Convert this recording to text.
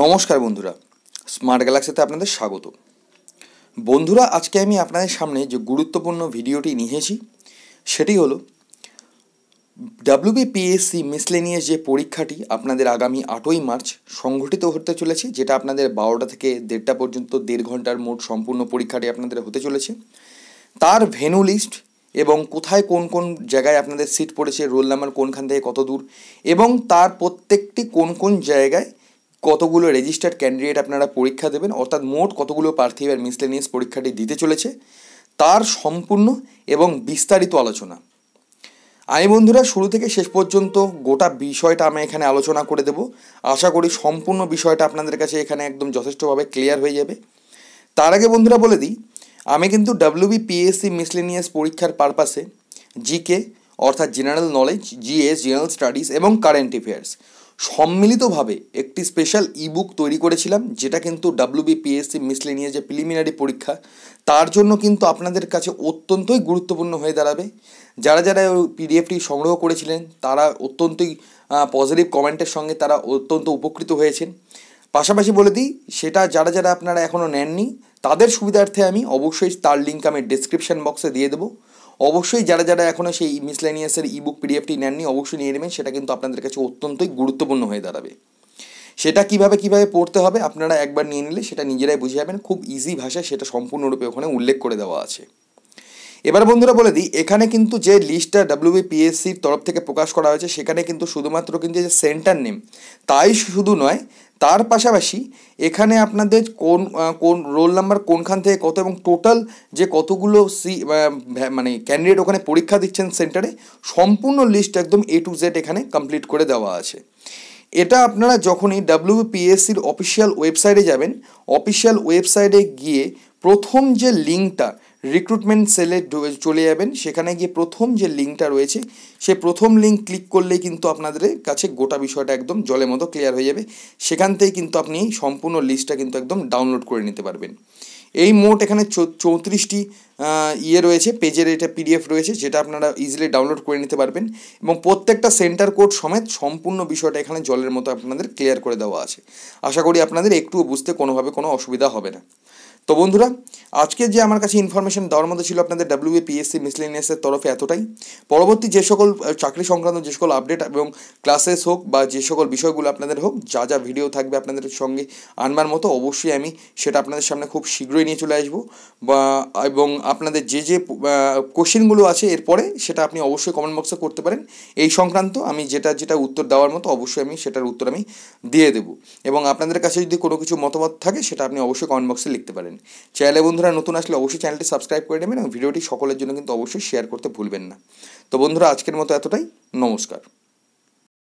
নমস্কার বন্ধুরা স্মার্ট গ্যালাক্সিতে আপনাদের স্বাগত বন্ধুরা আজকে আমি আপনাদের সামনে যে গুরুত্বপূর্ণ ভিডিওটি নিয়েছি সেটি হলো ডাব্লিউবিপিএসসি মিসলেনিয়াস যে পরীক্ষাটি আপনাদের আগামী আটই মার্চ সংঘটিত হতে চলেছে যেটা আপনাদের বারোটা থেকে দেড়টা পর্যন্ত দেড় ঘন্টার মোট সম্পূর্ণ পরীক্ষাটি আপনাদের হতে চলেছে তার ভেনু লিস্ট এবং কোথায় কোন কোন জায়গায় আপনাদের সিট পড়েছে রোল নাম্বার কোনখান থেকে কত দূর এবং তার প্রত্যেকটি কোন কোন জায়গায় কতগুলো রেজিস্টার্ড ক্যান্ডিডেট আপনারা পরীক্ষা দেবেন অর্থাৎ মোট কতগুলো প্রার্থী এবার মিসলেনিয়াস পরীক্ষাটি দিতে চলেছে তার সম্পূর্ণ এবং বিস্তারিত আলোচনা আমি বন্ধুরা শুরু থেকে শেষ পর্যন্ত গোটা বিষয়টা আমি এখানে আলোচনা করে দেব আশা করি সম্পূর্ণ বিষয়টা আপনাদের কাছে এখানে একদম যথেষ্টভাবে ক্লিয়ার হয়ে যাবে তার আগে বন্ধুরা বলে দিই আমি কিন্তু পিএসসি মিসলেনিয়াস পরীক্ষার পারপাসে জিকে অর্থাৎ general knowledge GS general studies এবং কারেন্ট অ্যাফেয়ার্স সম্মিলিতভাবে একটি স্পেশাল ইবুক তৈরি করেছিলাম যেটা কিন্তু ডাব্লিউবিপিএসসি মিসলেনিয়া যে প্রিলিমিনারি পরীক্ষা তার জন্য কিন্তু আপনাদের কাছে অত্যন্তই গুরুত্বপূর্ণ হয়ে দাঁড়াবে যারা যারা ওই পিডিএফটি সংগ্রহ করেছিলেন তারা অত্যন্তই পজিটিভ কমেন্টের সঙ্গে তারা অত্যন্ত উপকৃত হয়েছেন পাশাপাশি বলে দিই সেটা যারা যারা আপনারা এখনও নেননি তাদের সুবিধার্থে আমি অবশ্যই তার লিঙ্ক আমি ডিসক্রিপশান বক্সে দিয়ে দেবো অবশ্যই যারা যারা এখনও সেই মিসলেনিয়াসের ইবুক পিডিএফটি নেননি অবশ্যই নিয়ে নেবেন সেটা কিন্তু আপনাদের কাছে অত্যন্তই গুরুত্বপূর্ণ হয়ে দাঁড়াবে সেটা কিভাবে কিভাবে পড়তে হবে আপনারা একবার নিয়ে নিলে সেটা নিজেরাই বুঝে যাবেন খুব ইজি ভাষায় সেটা সম্পূর্ণরূপে ওখানে উল্লেখ করে দেওয়া আছে এবার বন্ধুরা বলে দিই এখানে কিন্তু যে লিস্টটা ডাব্লিউবিপিএসসির তরফ থেকে প্রকাশ করা হয়েছে সেখানে কিন্তু শুধুমাত্র কিন্তু যে সেন্টার নেম তাই শুধু নয় তার পাশাপাশি এখানে আপনাদের কোন কোন রোল নাম্বার কোনখান থেকে কত এবং টোটাল যে কতগুলো সি মানে ক্যান্ডিডেট ওখানে পরীক্ষা দিচ্ছেন সেন্টারে সম্পূর্ণ লিস্ট একদম এ টু জেড এখানে কমপ্লিট করে দেওয়া আছে এটা আপনারা যখনই ডাব্লিউপিএসসির অফিসিয়াল ওয়েবসাইটে যাবেন অফিসিয়াল ওয়েবসাইটে গিয়ে প্রথম যে লিঙ্কটা রিক্রুটমেন্ট সেলে চলে যাবেন সেখানে গিয়ে প্রথম যে লিঙ্কটা রয়েছে সে প্রথম লিঙ্ক ক্লিক করলেই কিন্তু আপনাদের কাছে গোটা বিষয়টা একদম জলের মতো ক্লিয়ার হয়ে যাবে সেখান থেকে কিন্তু আপনি সম্পূর্ণ লিস্টটা কিন্তু একদম ডাউনলোড করে নিতে পারবেন এই মোট এখানে চৌত্রিশটি ইয়ে রয়েছে পেজের এটা পিডিএফ রয়েছে যেটা আপনারা ইজিলি ডাউনলোড করে নিতে পারবেন এবং প্রত্যেকটা সেন্টার কোড সমেত সম্পূর্ণ বিষয়টা এখানে জলের মতো আপনাদের ক্লিয়ার করে দেওয়া আছে আশা করি আপনাদের একটুও বুঝতে কোনোভাবে কোনো অসুবিধা হবে না তো বন্ধুরা আজকে যে আমার কাছে ইনফরমেশন দেওয়ার মধ্যে ছিল আপনাদের পিএসসি মিসলেনিয়াসের তরফে এতটাই পরবর্তী যে সকল চাকরি সংক্রান্ত যে সকল আপডেট এবং ক্লাসেস হোক বা যে সকল বিষয়গুলো আপনাদের হোক যা যা ভিডিও থাকবে আপনাদের সঙ্গে আনবার মতো অবশ্যই আমি সেটা আপনাদের সামনে খুব শীঘ্রই নিয়ে চলে আসবো বা এবং আপনাদের যে যে কোশ্চেনগুলো আছে এরপরে সেটা আপনি অবশ্যই কমেন্ট বক্সে করতে পারেন এই সংক্রান্ত আমি যেটা যেটা উত্তর দেওয়ার মতো অবশ্যই আমি সেটার উত্তর আমি দিয়ে দেবো এবং আপনাদের কাছে যদি কোনো কিছু মতামত থাকে সেটা আপনি অবশ্যই কমেন্ট বক্সে লিখতে পারেন পারবেন চ্যানেলে বন্ধুরা নতুন আসলে অবশ্যই চ্যানেলটি সাবস্ক্রাইব করে নেবেন এবং ভিডিওটি সকলের জন্য কিন্তু অবশ্যই শেয়ার করতে ভুলবেন না তো বন্ধুরা আজকের মতো এতটাই নমস্কার